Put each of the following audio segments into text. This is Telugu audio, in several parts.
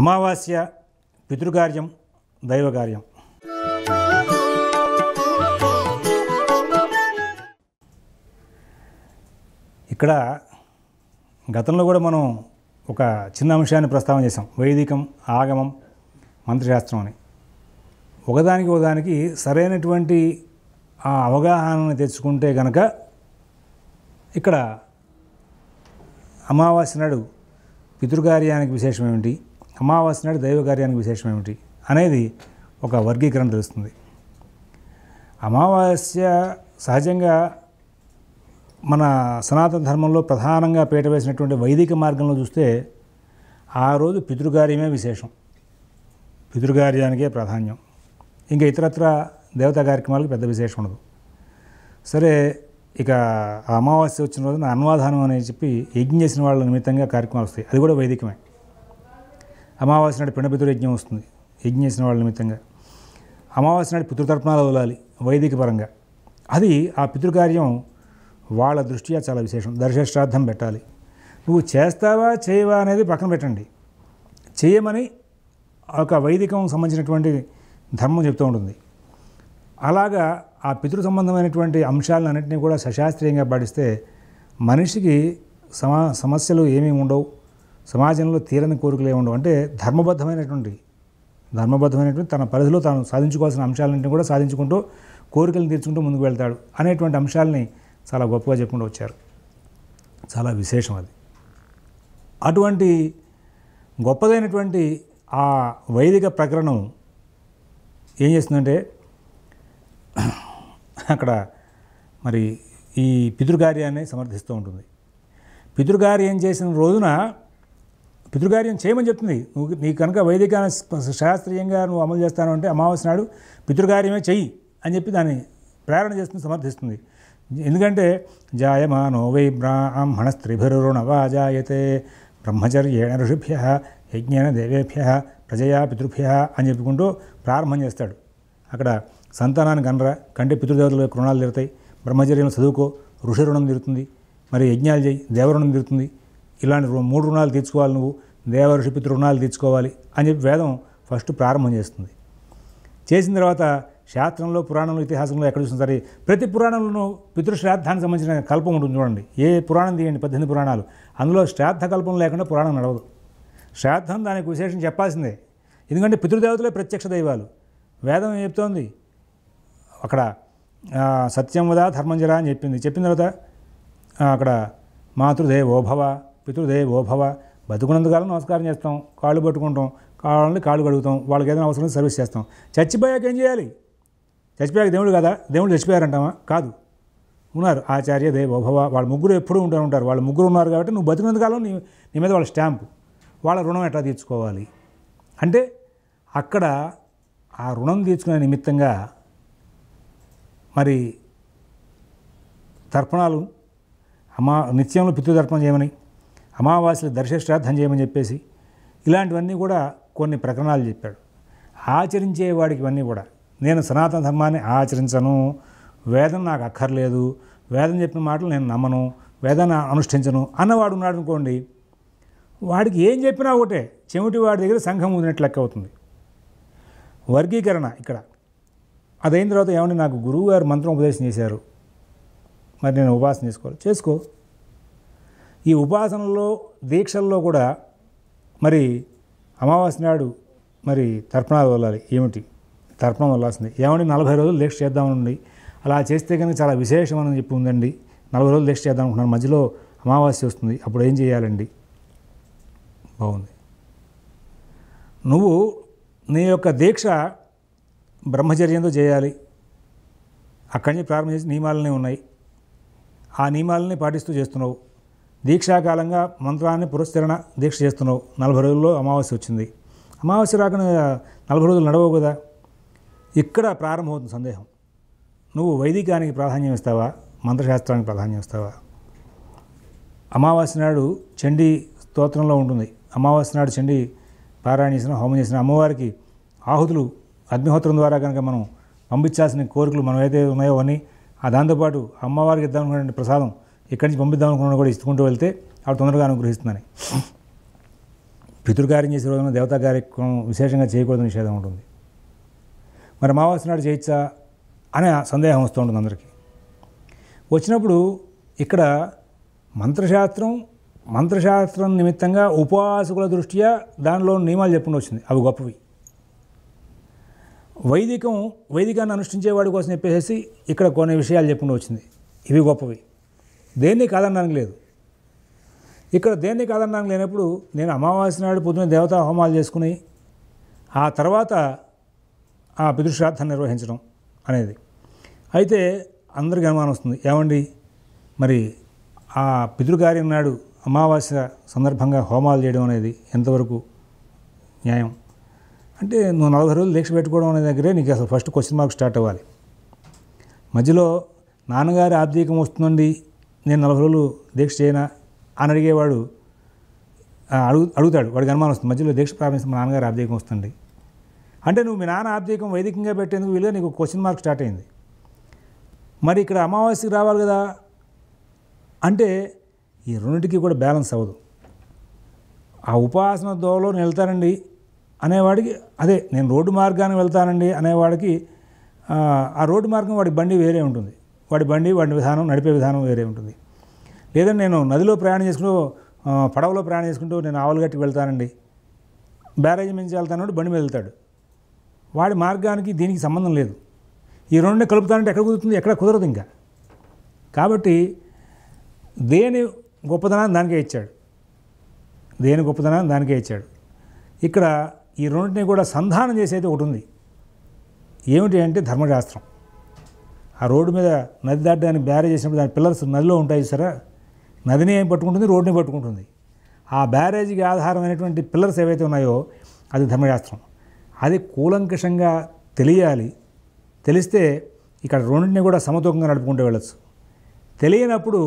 అమావాస్య పితృకార్యం దైవకార్యం ఇక్కడ గతంలో కూడా మనం ఒక చిన్న అంశాన్ని ప్రస్తావన చేసాం వైదికం ఆగమం మంత్రశాస్త్రం అని ఒకదానికి ఒకదానికి సరైనటువంటి ఆ అవగాహనను తెచ్చుకుంటే కనుక ఇక్కడ అమావాస్య నాడు పితృకార్యానికి విశేషం ఏమిటి అమావాస్య నాడు దైవకార్యానికి విశేషం ఏమిటి అనేది ఒక వర్గీకరణ తెలుస్తుంది అమావాస్య సహజంగా మన సనాతన ధర్మంలో ప్రధానంగా పీట వేసినటువంటి వైదిక మార్గంలో చూస్తే ఆ రోజు పితృకార్యమే విశేషం పితృకార్యానికే ప్రాధాన్యం ఇంకా ఇతరత్ర దేవతా కార్యక్రమాలకు పెద్ద విశేషం ఉండదు సరే ఇక అమావాస్య వచ్చిన రోజున అన్వాధానం అని చెప్పి యజ్ఞం చేసిన వాళ్ళ నిమిత్తంగా కార్యక్రమాలు వస్తాయి అది కూడా వైదికమే అమావాస్య నాడు పిండపితుడు యజ్ఞం వస్తుంది యజ్ఞం చేసిన వాళ్ళ నిమిత్తంగా అమావాస్య నాడు పితృతర్పణాలు వదలాలి వైదిక పరంగా అది ఆ పితృకార్యం వాళ్ళ దృష్ట్యా చాలా విశేషం శ్రాద్ధం పెట్టాలి నువ్వు చేస్తావా చేయవా అనేది పక్కన పెట్టండి చేయమని ఒక వైదికం సంబంధించినటువంటి ధర్మం చెప్తూ ఉంటుంది అలాగా ఆ పితృ సంబంధమైనటువంటి అంశాలన్నింటినీ కూడా సశాస్త్రీయంగా పాటిస్తే మనిషికి సమస్యలు ఏమీ ఉండవు సమాజంలో తీరని కోరికలు ఏముండవు అంటే ధర్మబద్ధమైనటువంటి ధర్మబద్ధమైనటువంటి తన పరిధిలో తాను సాధించుకోవాల్సిన అంశాలన్నింటినీ కూడా సాధించుకుంటూ కోరికలను తీర్చుకుంటూ ముందుకు వెళ్తాడు అనేటువంటి అంశాలని చాలా గొప్పగా చెప్పుకుంటూ వచ్చారు చాలా విశేషం అది అటువంటి గొప్పదైనటువంటి ఆ వైదిక ప్రకరణం ఏం చేస్తుందంటే అక్కడ మరి ఈ పితృకార్యాన్ని సమర్థిస్తూ ఉంటుంది పితృకార్యం చేసిన రోజున పితృకార్యం చేయమని చెప్తుంది నువ్వు నీ కనుక వైదిక శాస్త్రీయంగా నువ్వు అమలు చేస్తాను అంటే అమావాస్య నాడు పితృకార్యమే చెయ్యి అని చెప్పి దాన్ని ప్రేరణ చేస్తుంది సమర్థిస్తుంది ఎందుకంటే జాయమానో వై బ్రాహ్మణ స్త్రిభిరుణవా జాయతే బ్రహ్మచర్యేణ ఋషిభ్య యజ్ఞేన దేవేభ్య ప్రజయా పితృభ్య అని చెప్పుకుంటూ ప్రారంభం చేస్తాడు అక్కడ సంతానాన్ని కనరా కంటే పితృదేవతల యొక్క రుణాలు తీరుతాయి బ్రహ్మచర్యం చదువుకో ఋషి రుణం తీరుతుంది మరి యజ్ఞాలు చేయి దేవరుణం తీరుతుంది ఇలాంటి మూడు రుణాలు తీర్చుకోవాలి నువ్వు పితృ రుణాలు తీర్చుకోవాలి అని చెప్పి వేదం ఫస్ట్ ప్రారంభం చేస్తుంది చేసిన తర్వాత శాస్త్రంలో పురాణంలో ఇతిహాసంలో ఎక్కడ చూసిన సరే ప్రతి పురాణంలోనూ పితృశ్రాద్ధానికి సంబంధించిన కల్పం ఉంటుంది చూడండి ఏ పురాణం తీయండి పద్దెనిమిది పురాణాలు అందులో శ్రాద్ధ కల్పం లేకుండా పురాణం నడవదు శ్రాద్ధం దానికి విశేషం చెప్పాల్సిందే ఎందుకంటే పితృదేవతలే ప్రత్యక్ష దైవాలు వేదం చెప్తోంది అక్కడ సత్యం వదా ధర్మంజరా అని చెప్పింది చెప్పిన తర్వాత అక్కడ మాతృదేవోభవ పితృదేవోభవ కాలం నమస్కారం చేస్తాం కాళ్ళు పట్టుకుంటాం కాళ్ళని కాళ్ళు కడుగుతాం వాళ్ళకి ఏదైనా అవసరం సర్వీస్ చేస్తాం చచ్చిపోయాక ఏం చేయాలి చచ్చిపోయాక దేవుడు కదా దేవుడు చచ్చిపోయారంటామా కాదు ఉన్నారు ఆచార్య ఓభవ వాళ్ళ ముగ్గురు ఎప్పుడూ ఉంటారు ఉంటారు వాళ్ళ ముగ్గురు ఉన్నారు కాబట్టి నువ్వు బతికినందుకాలం నీ నీ మీద వాళ్ళ స్టాంపు వాళ్ళ రుణం ఎట్లా తీర్చుకోవాలి అంటే అక్కడ ఆ రుణం తీర్చుకునే నిమిత్తంగా మరి తర్పణాలు అమ్మా నిత్యంలో పితృతర్పణం చేయమని అమావాస్యలు దర్శశ్రాద్ధం శ్రాద్ధం చేయమని చెప్పేసి ఇలాంటివన్నీ కూడా కొన్ని ప్రకరణాలు చెప్పాడు ఆచరించేవాడికి ఇవన్నీ కూడా నేను సనాతన ధర్మాన్ని ఆచరించను వేదం నాకు అక్కర్లేదు వేదం చెప్పిన మాటలు నేను నమ్మను వేదాన్ని అనుష్ఠించను అన్నవాడు ఉన్నాడు అనుకోండి వాడికి ఏం చెప్పినా ఒకటే చెమిటి వాడి దగ్గర సంఘం ఉందినట్టు లెక్క అవుతుంది వర్గీకరణ ఇక్కడ అదైన తర్వాత ఏమంటే నాకు గురువుగారు మంత్రం ఉపదేశం చేశారు మరి నేను ఉపాసన చేసుకోవాలి చేసుకో ఈ ఉపాసనలో దీక్షల్లో కూడా మరి అమావాస్య నాడు మరి తర్పణాలు వెళ్ళాలి ఏమిటి తర్పణం వెళ్ళాల్సింది ఏమండి నలభై రోజులు దీక్ష చేద్దామనండి అలా చేస్తే కనుక చాలా విశేషమని చెప్పి ఉందండి నలభై రోజులు దీక్ష చేద్దాం అనుకున్నాను మధ్యలో అమావాస్య వస్తుంది అప్పుడు ఏం చేయాలండి బాగుంది నువ్వు నీ యొక్క దీక్ష బ్రహ్మచర్యంతో చేయాలి అక్కడి నుంచి ప్రారంభించి నియమాలనే ఉన్నాయి ఆ నియమాలని పాటిస్తూ చేస్తున్నావు దీక్షాకాలంగా మంత్రాన్ని పురస్కరణ దీక్ష చేస్తున్నావు నలభై రోజుల్లో అమావాస్య వచ్చింది అమావాస్య రాకుండా నలభై రోజులు నడవవు కదా ఇక్కడ ప్రారంభమవుతుంది సందేహం నువ్వు వైదికానికి ప్రాధాన్యం ఇస్తావా మంత్రశాస్త్రానికి ప్రాధాన్యం ఇస్తావా అమావాస్య నాడు చండీ స్తోత్రంలో ఉంటుంది అమావాస్య నాడు చండీ పారాయణ చేసిన హోమం చేసిన అమ్మవారికి ఆహుతులు అగ్నిహోత్రం ద్వారా కనుక మనం పంపించాల్సిన కోరికలు మనం ఏదైతే ఉన్నాయో అని ఆ దాంతోపాటు అమ్మవారికి ఇద్దామనుకునే ప్రసాదం ఇక్కడి నుంచి పంపిద్దాం అనుకున్న కూడా ఇస్తుకుంటూ వెళ్తే ఆవిడ తొందరగా అనుగ్రహిస్తుందని పితృకార్యం చేసే రోజున దేవతా కార్యక్రమం విశేషంగా చేయకూడదు నిషేధం ఉంటుంది మరి అమావాస్య నాడు చేయొచ్చా అనే సందేహం వస్తూ ఉంటుంది అందరికీ వచ్చినప్పుడు ఇక్కడ మంత్రశాస్త్రం మంత్రశాస్త్రం నిమిత్తంగా ఉపవాసకుల దృష్ట్యా దానిలో నియమాలు చెప్పుకుంటూ వచ్చింది అవి గొప్పవి వైదికం వైదికాన్ని అనుష్ఠించేవాడి కోసం చెప్పేసి ఇక్కడ కొన్ని విషయాలు చెప్పుకుంటూ వచ్చింది ఇవి గొప్పవి దేన్ని కాదన్నాను లేదు ఇక్కడ దేన్ని కాదన్నాను లేనప్పుడు నేను అమావాస్య నాడు పొద్దున దేవతా హోమాలు చేసుకుని ఆ తర్వాత ఆ పితృశ్రాద్ధాన్ని నిర్వహించడం అనేది అయితే అందరికీ అనుమానం వస్తుంది ఏమండి మరి ఆ పితృకార్యం నాడు అమావాస్య సందర్భంగా హోమాలు చేయడం అనేది ఎంతవరకు న్యాయం అంటే నువ్వు నలభై రోజులు దీక్ష పెట్టుకోవడం అనే దగ్గరే నీకు అసలు ఫస్ట్ క్వశ్చన్ మార్క్ స్టార్ట్ అవ్వాలి మధ్యలో నాన్నగారి ఆర్థికం వస్తుందండి నేను నలభై రోజులు దీక్ష చేయనా అని అడిగేవాడు అడుగు అడుగుతాడు వాడికి అనుమానం వస్తుంది మధ్యలో దీక్ష ప్రారంభిస్తే మా నాన్నగారు ఆబ్దేకం వస్తుంది అంటే నువ్వు మీ నాన్న ఆర్థికం వైదికంగా పెట్టేందుకు వీలుగా నీకు క్వశ్చన్ మార్క్ స్టార్ట్ అయింది మరి ఇక్కడ అమావాస్యకి రావాలి కదా అంటే ఈ రెండింటికి కూడా బ్యాలెన్స్ అవ్వదు ఆ ఉపాసన దోవలో వెళ్తానండి అనేవాడికి అదే నేను రోడ్డు మార్గాన్ని వెళ్తానండి అనేవాడికి ఆ రోడ్డు మార్గం వాడి బండి వేరే ఉంటుంది వాడి బండి వాడి విధానం నడిపే విధానం వేరే ఉంటుంది లేదంటే నేను నదిలో ప్రయాణం చేసుకుంటూ పడవలో ప్రయాణం చేసుకుంటూ నేను ఆవులగట్టుకు వెళ్తానండి బ్యారేజ్ మించి వెళ్తానోడు బండి మీద వెళ్తాడు వాడి మార్గానికి దీనికి సంబంధం లేదు ఈ రెండు కలుపుతానంటే ఎక్కడ కుదురుతుంది ఎక్కడ కుదరదు ఇంకా కాబట్టి దేని గొప్పతనాన్ని దానికే ఇచ్చాడు దేని గొప్పతనాన్ని దానికే ఇచ్చాడు ఇక్కడ ఈ రెండింటిని కూడా సంధానం చేసేది ఒకటి ఉంది ఏమిటి అంటే ధర్మశాస్త్రం ఆ రోడ్డు మీద నది దాటడానికి బ్యారేజ్ చేసినప్పుడు దాని పిల్లర్స్ నదిలో ఉంటాయి సరే నదిని ఏం పట్టుకుంటుంది రోడ్డుని పట్టుకుంటుంది ఆ బ్యారేజీకి ఆధారమైనటువంటి పిల్లర్స్ ఏవైతే ఉన్నాయో అది ధర్మశాస్త్రం అది కూలంకషంగా తెలియాలి తెలిస్తే ఇక్కడ రెండింటిని కూడా సమతూకంగా నడుపుకుంటూ వెళ్ళచ్చు తెలియనప్పుడు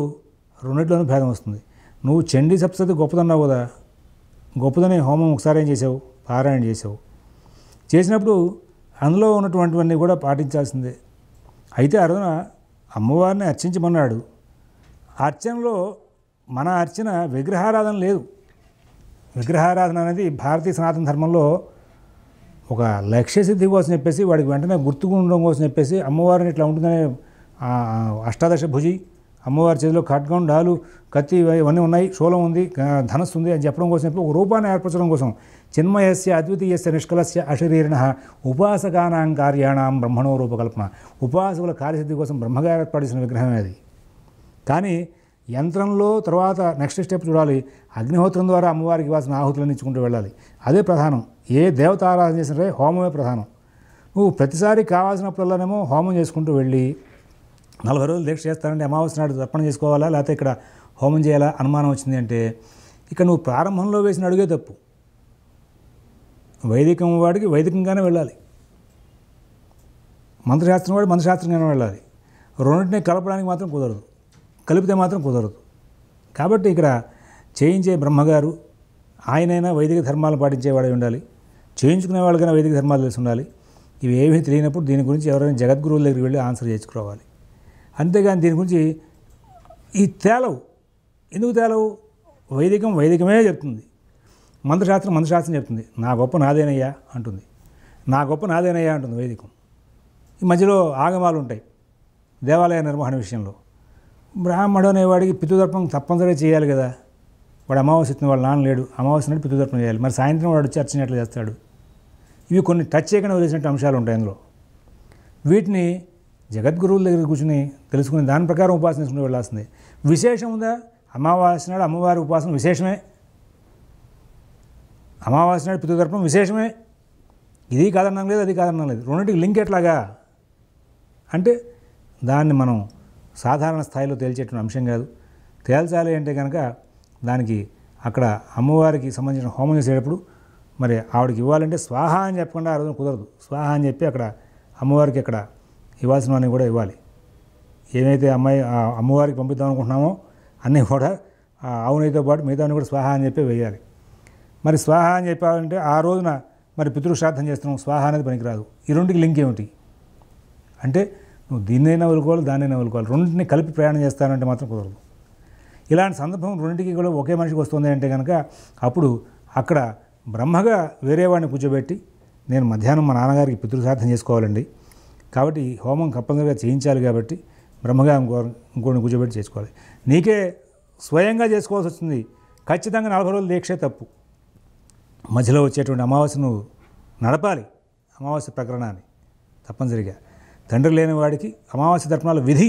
రెండింటిలోనూ భేదం వస్తుంది నువ్వు చండీ సప్తతి గొప్పదన్నావు కదా గొప్పదనే హోమం ఒకసారి ఏం చేసావు పారాయణ చేసావు చేసినప్పుడు అందులో ఉన్నటువంటివన్నీ కూడా పాటించాల్సిందే అయితే ఆ అమ్మవారిని అర్చించమన్నాడు అర్చనలో మన అర్చన విగ్రహారాధన లేదు విగ్రహారాధన అనేది భారతీయ సనాతన ధర్మంలో ఒక లక్ష్య సిద్ధి కోసం చెప్పేసి వాడికి వెంటనే గుర్తుకు ఉండడం కోసం చెప్పేసి అమ్మవారిని ఇట్లా ఉంటుందనే అష్టాదశ భుజి అమ్మవారి చేతిలో ఖడ్గం డాలు కత్తి ఇవన్నీ ఉన్నాయి శూలం ఉంది ధనస్సు ఉంది అని చెప్పడం కోసం ఒక రూపాన్ని ఏర్పరచడం కోసం చిన్మయస్య అద్వితీయస్య నిష్కలస్య అశరీరిణ ఉపాసకానాం కార్యాణం బ్రహ్మణో రూపకల్పన ఉపాసకుల కార్యసిద్ధి కోసం బ్రహ్మగా ఏర్పడేసిన విగ్రహం అది కానీ యంత్రంలో తర్వాత నెక్స్ట్ స్టెప్ చూడాలి అగ్నిహోత్రం ద్వారా అమ్మవారికి వాసిన ఆహుతులను ఇచ్చుకుంటూ వెళ్ళాలి అదే ప్రధానం ఏ దేవత ఆరాధన చేసినా హోమమే ప్రధానం నువ్వు ప్రతిసారి కావాల్సినప్పుడల్లానేమో హోమం చేసుకుంటూ వెళ్ళి నలభై రోజులు దీక్ష చేస్తానంటే అమావాస్య నాడు తర్పణ చేసుకోవాలా లేకపోతే ఇక్కడ హోమం చేయాలా అనుమానం వచ్చింది అంటే ఇక్కడ నువ్వు ప్రారంభంలో వేసిన అడుగే తప్పు వైదికం వాడికి వైదికంగానే వెళ్ళాలి మంత్రశాస్త్రం వాడు మంత్రశాస్త్రంగానే వెళ్ళాలి రెండింటిని కలపడానికి మాత్రం కుదరదు కలిపితే మాత్రం కుదరదు కాబట్టి ఇక్కడ చేయించే బ్రహ్మగారు ఆయనైనా వైదిక ధర్మాలు పాటించేవాడి ఉండాలి చేయించుకునే వాళ్ళకైనా వైదిక ధర్మాలు తెలిసి ఉండాలి ఇవి ఏమీ తెలియనప్పుడు దీని గురించి ఎవరైనా జగద్గురువుల దగ్గరికి వెళ్ళి ఆన్సర్ చేసుకోవాలి అంతేగాని దీని గురించి ఈ తేలవు ఎందుకు తేలవు వైదికం వైదికమే చెప్తుంది మంత్రశాస్త్రం మంత్రశాస్త్రం చెప్తుంది నా గొప్ప నాదేనయ్యా అంటుంది నా గొప్ప నాదేనయ్యా అంటుంది వైదికం ఈ మధ్యలో ఆగమాలు ఉంటాయి దేవాలయ నిర్వహణ విషయంలో బ్రాహ్మణుడు అనేవాడికి పితృదర్పణం తప్పనిసరిగా చేయాలి కదా వాడు అమావాస్య వచ్చిన వాళ్ళు నాన్న లేడు అమావాస్య నాడు పితృదర్పణం చేయాలి మరి సాయంత్రం వాడు వచ్చి అర్చనట్లు చేస్తాడు ఇవి కొన్ని టచ్ చేయకుండా వదిలేసినట్టు అంశాలు ఉంటాయి అందులో వీటిని జగద్గురువుల దగ్గర కూర్చుని తెలుసుకుని దాని ప్రకారం ఉపాసన చేసుకుని వెళ్ళాల్సిందే విశేషం ఉందా అమావాస్య నాడు అమ్మవారి ఉపాసన విశేషమే అమావాస్య నాడు పితృతర్పం విశేషమే ఇది కాదనడం లేదు అది కాదనడం లేదు రెండింటికి లింక్ ఎట్లాగా అంటే దాన్ని మనం సాధారణ స్థాయిలో తేల్చేటువంటి అంశం కాదు తేల్చాలి అంటే కనుక దానికి అక్కడ అమ్మవారికి సంబంధించిన హోమం చేసేటప్పుడు మరి ఆవిడకి ఇవ్వాలంటే స్వాహ అని చెప్పకుండా ఆ రోజున కుదరదు స్వాహ అని చెప్పి అక్కడ అమ్మవారికి అక్కడ వాడిని కూడా ఇవ్వాలి ఏమైతే అమ్మాయి అమ్మవారికి పంపిద్దాం అనుకుంటున్నామో అన్నీ కూడా అవునైతో పాటు మిగతాన్ని కూడా స్వాహ అని చెప్పి వేయాలి మరి స్వాహ అని చెప్పాలంటే ఆ రోజున మరి పితృశ్రాద్ధం చేస్తున్నాం స్వాహ అనేది పనికిరాదు ఈ రెండుకి లింక్ ఏమిటి అంటే నువ్వు దీన్నైనా వదులుకోవాలి దాన్నైనా వదులుకోవాలి రెండింటిని కలిపి ప్రయాణం చేస్తానంటే మాత్రం కుదరదు ఇలాంటి సందర్భం రెండింటికి కూడా ఒకే మనిషికి వస్తుంది అంటే కనుక అప్పుడు అక్కడ బ్రహ్మగా వేరే వాడిని కూర్చోబెట్టి నేను మధ్యాహ్నం మా నాన్నగారికి పితృశ్రాద్ధం చేసుకోవాలండి కాబట్టి హోమం తప్పనిసరిగా చేయించాలి కాబట్టి బ్రహ్మగా ఇంకోటి కూర్చోబెట్టి చేసుకోవాలి నీకే స్వయంగా చేసుకోవాల్సి వస్తుంది ఖచ్చితంగా నలభై రోజులు దీక్షే తప్పు మధ్యలో వచ్చేటువంటి అమావాస్యను నడపాలి అమావాస్య ప్రకరణాన్ని తప్పనిసరిగా తండ్రి లేని వాడికి అమావాస్య తర్పణాలు విధి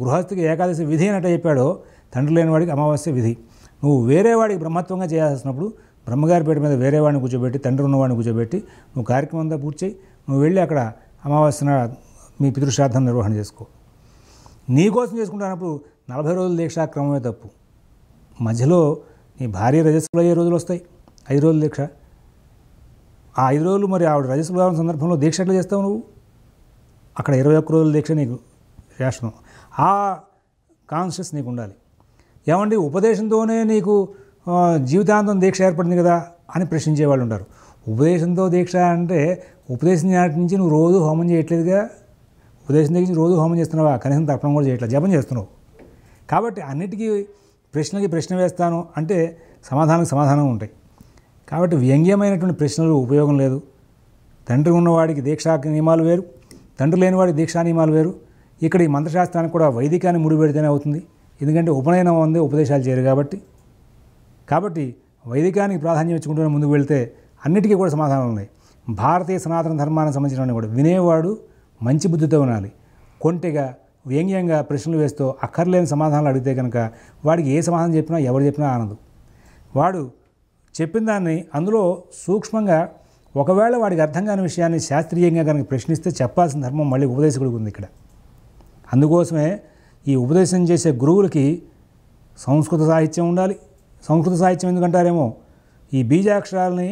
గృహస్థికి ఏకాదశి విధి అన్నట్టు చెప్పాడో తండ్రి లేని వాడికి అమావాస్య విధి నువ్వు వేరే వాడికి బ్రహ్మత్వంగా చేయాల్సినప్పుడు బ్రహ్మగారి పేట మీద వేరే వాడిని కూర్చోబెట్టి తండ్రి ఉన్నవాడిని కూర్చోబెట్టి నువ్వు కార్యక్రమం అంతా పూర్తి నువ్వు వెళ్ళి అక్కడ అమావాస్య మీ పితృశ్రాద్ధం నిర్వహణ చేసుకో నీకోసం చేసుకుంటున్నప్పుడు నలభై రోజుల దీక్ష క్రమమే తప్పు మధ్యలో నీ భార్య రజస్సులు అయ్యే రోజులు వస్తాయి ఐదు రోజుల దీక్ష ఆ ఐదు రోజులు మరి ఆవిడ రజస్సులు కావాలని సందర్భంలో దీక్ష ఎట్లా చేస్తావు నువ్వు అక్కడ ఇరవై ఒక్క రోజుల దీక్ష నీకు శాసనం ఆ కాన్షియస్ నీకు ఉండాలి ఏమండి ఉపదేశంతోనే నీకు జీవితాంతం దీక్ష ఏర్పడింది కదా అని ప్రశ్నించే వాళ్ళు ఉంటారు ఉపదేశంతో దీక్ష అంటే ఉపదేశం నాటి నుంచి నువ్వు రోజు హోమం చేయట్లేదుగా ఉపదేశం దగ్గర నుంచి రోజు హోమం చేస్తున్నావా కనీసం తప్పడం కూడా చేయట్లేదు జపం చేస్తున్నావు కాబట్టి అన్నిటికీ ప్రశ్నలకి ప్రశ్న వేస్తాను అంటే సమాధానం సమాధానం ఉంటాయి కాబట్టి వ్యంగ్యమైనటువంటి ప్రశ్నలు ఉపయోగం లేదు తండ్రి ఉన్నవాడికి దీక్షా నియమాలు వేరు తండ్రి లేనివాడికి దీక్షా నియమాలు వేరు ఇక్కడ ఈ మంత్రశాస్త్రానికి కూడా వైదికాన్ని ముడిపెడితేనే అవుతుంది ఎందుకంటే ఉపనయనం ఉంది ఉపదేశాలు చేయరు కాబట్టి కాబట్టి వైదికానికి ప్రాధాన్యం ఇచ్చుకుంటూనే ముందుకు వెళ్తే అన్నిటికీ కూడా సమాధానం ఉన్నాయి భారతీయ సనాతన ధర్మానికి సంబంధించిన కూడా వినేవాడు మంచి బుద్ధితో ఉండాలి కొంటెగా వ్యంగ్యంగా ప్రశ్నలు వేస్తూ అక్కర్లేని సమాధానాలు అడిగితే కనుక వాడికి ఏ సమాధానం చెప్పినా ఎవరు చెప్పినా ఆనదు వాడు చెప్పిన దాన్ని అందులో సూక్ష్మంగా ఒకవేళ వాడికి అర్థం కాని విషయాన్ని శాస్త్రీయంగా కనుక ప్రశ్నిస్తే చెప్పాల్సిన ధర్మం మళ్ళీ ఉపదేశకుడికి ఉంది ఇక్కడ అందుకోసమే ఈ ఉపదేశం చేసే గురువులకి సంస్కృత సాహిత్యం ఉండాలి సంస్కృత సాహిత్యం ఎందుకంటారేమో ఈ బీజాక్షరాలని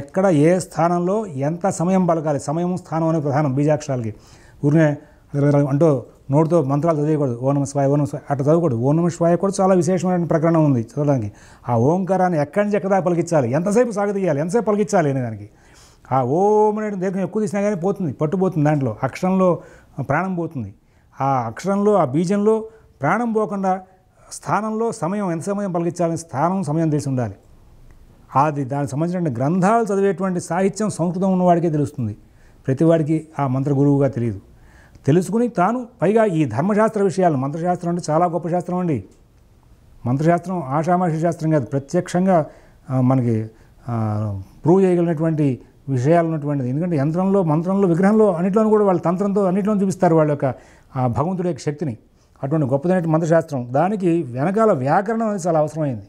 ఎక్కడ ఏ స్థానంలో ఎంత సమయం పలకాలి సమయం స్థానం అనే ప్రధానం బీజాక్షరాలకి ఊరినే అంటూ నోటితో మంత్రాలు చదివకూడదు ఓనమ స్వాయ ఓనమ స్వాయ అట్లా చదవకూడదు ఓనమ స్వాయ కూడా చాలా విశేషమైన ప్రకరణం ఉంది చదవడానికి ఆ ఓంకారాన్ని ఎక్కడి నుంచి ఎక్కడ పలికించాలి ఎంతసేపు సాగదీయాలి ఎంతసేపు పలికించాలి అనే దానికి ఆ ఓం అనే దీర్ఘం ఎక్కువ తీసినా కానీ పోతుంది పట్టుపోతుంది దాంట్లో అక్షరంలో ప్రాణం పోతుంది ఆ అక్షరంలో ఆ బీజంలో ప్రాణం పోకుండా స్థానంలో సమయం ఎంత సమయం పలికించాలని స్థానం సమయం తెలిసి ఉండాలి అది దానికి సంబంధించిన గ్రంథాలు చదివేటువంటి సాహిత్యం సంస్కృతం ఉన్నవాడికే తెలుస్తుంది ప్రతివాడికి ఆ మంత్ర గురువుగా తెలియదు తెలుసుకుని తాను పైగా ఈ ధర్మశాస్త్ర విషయాలు మంత్రశాస్త్రం అంటే చాలా గొప్ప శాస్త్రం అండి మంత్రశాస్త్రం ఆషామాష శాస్త్రం కాదు ప్రత్యక్షంగా మనకి ప్రూవ్ చేయగలిగినటువంటి విషయాలు ఉన్నటువంటిది ఎందుకంటే యంత్రంలో మంత్రంలో విగ్రహంలో అన్నింటిలో కూడా వాళ్ళు తంత్రంతో అన్నింటిలో చూపిస్తారు వాళ్ళ యొక్క భగవంతుడి యొక్క శక్తిని అటువంటి గొప్పదైన మంత్రశాస్త్రం దానికి వెనకాల వ్యాకరణం అనేది చాలా అవసరమైంది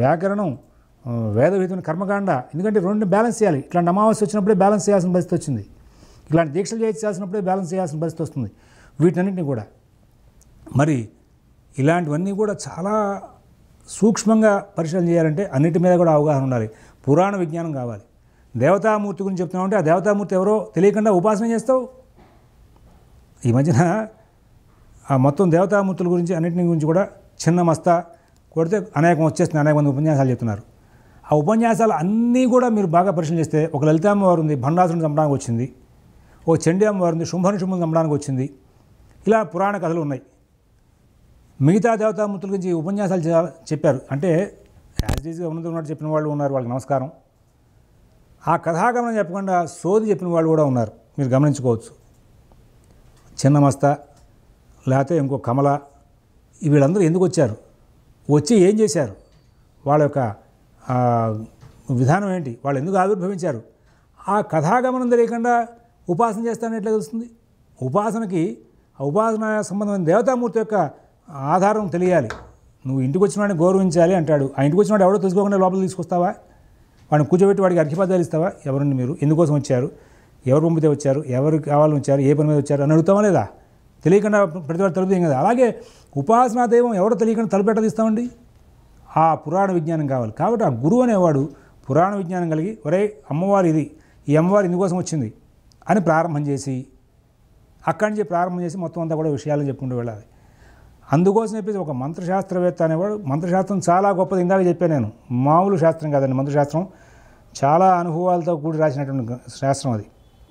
వ్యాకరణం వేదవిధమైన కర్మకాండ ఎందుకంటే రెండు బ్యాలెన్స్ చేయాలి ఇట్లాంటి అమావాస్య వచ్చినప్పుడే బ్యాలెన్స్ చేయాల్సిన పరిస్థితి వచ్చింది ఇలాంటి దీక్షలు చేయించాల్సినప్పుడే బ్యాలెన్స్ చేయాల్సిన పరిస్థితి వస్తుంది వీటన్నింటినీ కూడా మరి ఇలాంటివన్నీ కూడా చాలా సూక్ష్మంగా పరిశీలన చేయాలంటే అన్నిటి మీద కూడా అవగాహన ఉండాలి పురాణ విజ్ఞానం కావాలి దేవతామూర్తి గురించి చెప్తున్నామంటే ఆ దేవతామూర్తి ఎవరో తెలియకుండా ఉపాసన చేస్తావు ఈ మధ్యన ఆ మొత్తం దేవతామూర్తుల గురించి అన్నింటిని గురించి కూడా చిన్న మస్తా కొడితే అనేకం వచ్చేస్తుంది అనేక మంది ఉపన్యాసాలు చెప్తున్నారు ఆ ఉపన్యాసాలు అన్నీ కూడా మీరు బాగా పరిశీలన చేస్తే ఒక లలితామ్మ వారు ఉంది భండాసుని చంపడానికి వచ్చింది ఓ చండి అమ్మవారు ఉంది శుంభను శుంభుని చంపడానికి వచ్చింది ఇలా పురాణ కథలు ఉన్నాయి మిగతా దేవతామూర్తుల గురించి ఉపన్యాసాలు చెప్పారు అంటే యాజ్ ఈజ్గా ఉన్నది ఉన్నట్టు చెప్పిన వాళ్ళు ఉన్నారు వాళ్ళకి నమస్కారం ఆ కథాగమనం చెప్పకుండా సోది చెప్పిన వాళ్ళు కూడా ఉన్నారు మీరు గమనించుకోవచ్చు చిన్నమస్త లేకపోతే ఇంకో కమల వీళ్ళందరూ ఎందుకు వచ్చారు వచ్చి ఏం చేశారు వాళ్ళ యొక్క విధానం ఏంటి వాళ్ళు ఎందుకు ఆవిర్భవించారు ఆ కథాగమనం తెలియకుండా ఉపాసన చేస్తానని ఎట్లా తెలుస్తుంది ఉపాసనకి ఉపాసన సంబంధమైన దేవతామూర్తి యొక్క ఆధారం తెలియాలి నువ్వు ఇంటికి వచ్చిన గౌరవించాలి అంటాడు ఆ ఇంటికి వచ్చిన ఎవడో తెలుసుకోకుండా లోపల తీసుకొస్తావా వాడిని కూర్చోబెట్టి వాడికి అర్ఘ్యపదాలు ఇస్తావా ఎవరిని మీరు ఎందుకోసం వచ్చారు ఎవరు పంపితే వచ్చారు ఎవరు కావాలని వచ్చారు ఏ పని మీద వచ్చారు అని అడుగుతావా లేదా తెలియకుండా ప్రతి వాడు తలుపు కదా అలాగే ఉపాసనా దైవం ఎవరో తెలియకుండా తలుపెట్ట తీస్తామండి ఆ పురాణ విజ్ఞానం కావాలి కాబట్టి ఆ గురువు అనేవాడు పురాణ విజ్ఞానం కలిగి ఒరే అమ్మవారు ఇది ఈ అమ్మవారు ఇందుకోసం వచ్చింది అని ప్రారంభం చేసి అక్కడి నుంచి ప్రారంభం చేసి మొత్తం అంతా కూడా విషయాలు చెప్పుకుంటూ వెళ్ళాలి అందుకోసం చెప్పేసి ఒక మంత్రశాస్త్రవేత్త అనేవాడు మంత్రశాస్త్రం చాలా గొప్పది ఇందాక చెప్పాను నేను మామూలు శాస్త్రం కాదండి మంత్రశాస్త్రం చాలా అనుభవాలతో కూడి రాసినటువంటి శాస్త్రం అది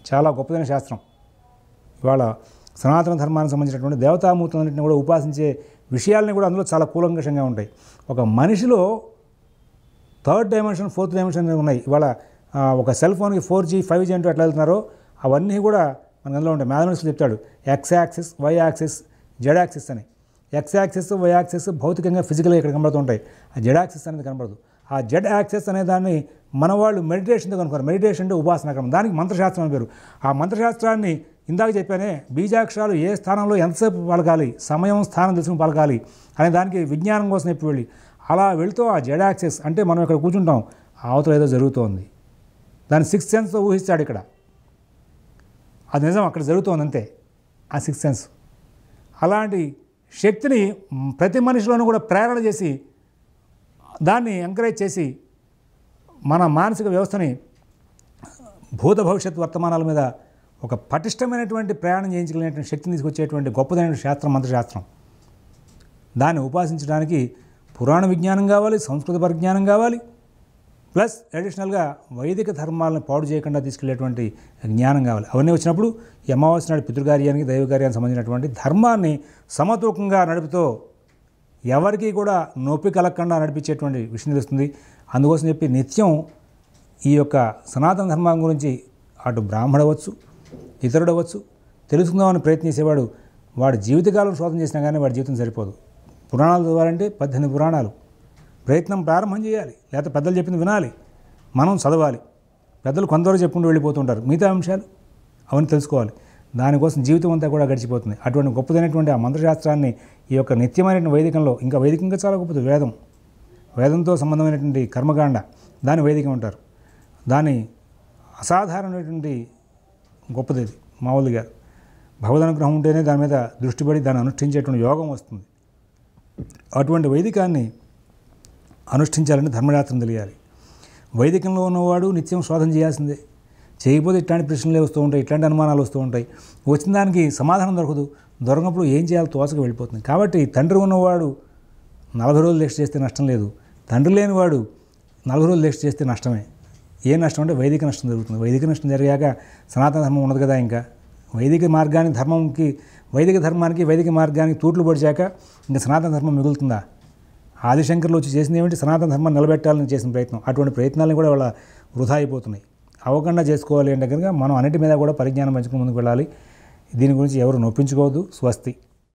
చాలా గొప్పదైన శాస్త్రం ఇవాళ సనాతన ధర్మానికి సంబంధించినటువంటి దేవతామూర్తులన్నింటినీ కూడా ఉపాసించే విషయాలని కూడా అందులో చాలా కూలంకషంగా ఉంటాయి ఒక మనిషిలో థర్డ్ డైమెన్షన్ ఫోర్త్ డైమెన్షన్ ఉన్నాయి ఇవాళ ఒక సెల్ ఫోన్కి ఫోర్ జీ ఫైవ్ జీ అంటూ ఎట్లా వెళ్తున్నారో అవన్నీ కూడా మన అందులో ఉంటాయి మ్యాథమెటిక్స్ చెప్తాడు X axis Y axis Z axis అని ఎక్స్ యాక్సిస్ వై యాక్సిస్ భౌతికంగా ఫిజికల్గా ఇక్కడ కనబడుతుంటాయి ఆ జెడ్ యాక్సిస్ అనేది కనబడదు ఆ జెడ్ యాక్సెస్ అనే దాన్ని మన వాళ్ళు మెడిటేషన్తో కనుక్కోరు మెడిటేషన్ అంటే ఉపాసన క్రమం దానికి మంత్రశాస్త్రం అని పేరు ఆ మంత్రశాస్త్రాన్ని ఇందాక చెప్పానే బీజాక్షరాలు ఏ స్థానంలో ఎంతసేపు పలకాలి సమయం స్థానం తెలుసుకుని పలకాలి అనే దానికి విజ్ఞానం కోసం ఎప్పుడు వెళ్ళి అలా వెళుతూ ఆ జెడ్ యాక్సెస్ అంటే మనం ఇక్కడ కూర్చుంటాం అవతల ఏదో జరుగుతోంది దాని సిక్స్ సెన్స్తో ఊహిస్తాడు ఇక్కడ అది నిజం అక్కడ జరుగుతోంది అంతే ఆ సిక్స్ సెన్స్ అలాంటి శక్తిని ప్రతి మనిషిలోనూ కూడా ప్రేరణ చేసి దాన్ని ఎంకరేజ్ చేసి మన మానసిక వ్యవస్థని భూత భవిష్యత్ వర్తమానాల మీద ఒక పటిష్టమైనటువంటి ప్రయాణం చేయించగలిగినటువంటి శక్తిని తీసుకొచ్చేటువంటి గొప్పదైన శాస్త్రం మంత్రశాస్త్రం దాన్ని ఉపాసించడానికి పురాణ విజ్ఞానం కావాలి సంస్కృత పరిజ్ఞానం కావాలి ప్లస్ అడిషనల్గా వైదిక ధర్మాలను పాడు చేయకుండా తీసుకెళ్లేటువంటి జ్ఞానం కావాలి అవన్నీ వచ్చినప్పుడు ఈ అమావాస్య నాడు పితృకార్యానికి దైవకార్యానికి సంబంధించినటువంటి ధర్మాన్ని సమతూకంగా నడుపుతో ఎవరికీ కూడా నొప్పి కలగకుండా నడిపించేటువంటి విషయం తెలుస్తుంది అందుకోసం చెప్పి నిత్యం ఈ యొక్క సనాతన ధర్మం గురించి అటు బ్రాహ్మణ అవచ్చు ఇతరుడవచ్చు తెలుసుకుందామని ప్రయత్నించేవాడు వాడి జీవితకాలం శోధన చేసినా కానీ వాడి జీవితం సరిపోదు పురాణాలు చదవాలంటే పద్దెనిమిది పురాణాలు ప్రయత్నం ప్రారంభం చేయాలి లేకపోతే పెద్దలు చెప్పింది వినాలి మనం చదవాలి పెద్దలు కొందరు చెప్పుకుంటూ వెళ్ళిపోతుంటారు మిగతా అంశాలు అవన్నీ తెలుసుకోవాలి దానికోసం జీవితం అంతా కూడా గడిచిపోతుంది అటువంటి గొప్పదైనటువంటి ఆ మంత్రశాస్త్రాన్ని ఈ యొక్క నిత్యమైనటువంటి వైదికంలో ఇంకా వైదికంగా చాలా గొప్పది వేదం వేదంతో సంబంధమైనటువంటి కర్మకాండ దాని వైదికం అంటారు దాని అసాధారణమైనటువంటి గొప్పది ఇది మామూలుగా భగవద్ అనుగ్రహం ఉంటేనే దాని మీద దృష్టి దాన్ని అనుష్ఠించేటువంటి యోగం వస్తుంది అటువంటి వైదికాన్ని అనుష్ఠించాలని ధర్మశాస్త్రం తెలియాలి వైదికంలో ఉన్నవాడు నిత్యం శోధన చేయాల్సిందే చేయకపోతే ఇట్లాంటి ప్రశ్నలే వస్తూ ఉంటాయి ఇట్లాంటి అనుమానాలు వస్తూ ఉంటాయి వచ్చిన దానికి సమాధానం దొరకదు దొరకనప్పుడు ఏం చేయాలో తోచక వెళ్ళిపోతుంది కాబట్టి తండ్రి ఉన్నవాడు నలభై రోజులు లెక్స్ చేస్తే నష్టం లేదు తండ్రి లేనివాడు నలభై రోజులు లెక్స్ చేస్తే నష్టమే ఏ నష్టం అంటే వైదిక నష్టం జరుగుతుంది వైదిక నష్టం జరిగాక సనాతన ధర్మం ఉండదు కదా ఇంకా వైదిక మార్గానికి ధర్మంకి వైదిక ధర్మానికి వైదిక మార్గానికి తూట్లు పడిచాక ఇంకా సనాతన ధర్మం మిగులుతుందా ఆదిశంకర్లు వచ్చి చేసింది ఏమిటి సనాతన ధర్మం నిలబెట్టాలని చేసిన ప్రయత్నం అటువంటి ప్రయత్నాలను కూడా వాళ్ళ వృధా అయిపోతున్నాయి అవ్వకుండా చేసుకోవాలి అంటే కనుక మనం అన్నిటి మీద కూడా పరిజ్ఞానం పంచుకుని ముందుకు వెళ్ళాలి దీని గురించి ఎవరు నొప్పించుకోవద్దు స్వస్తి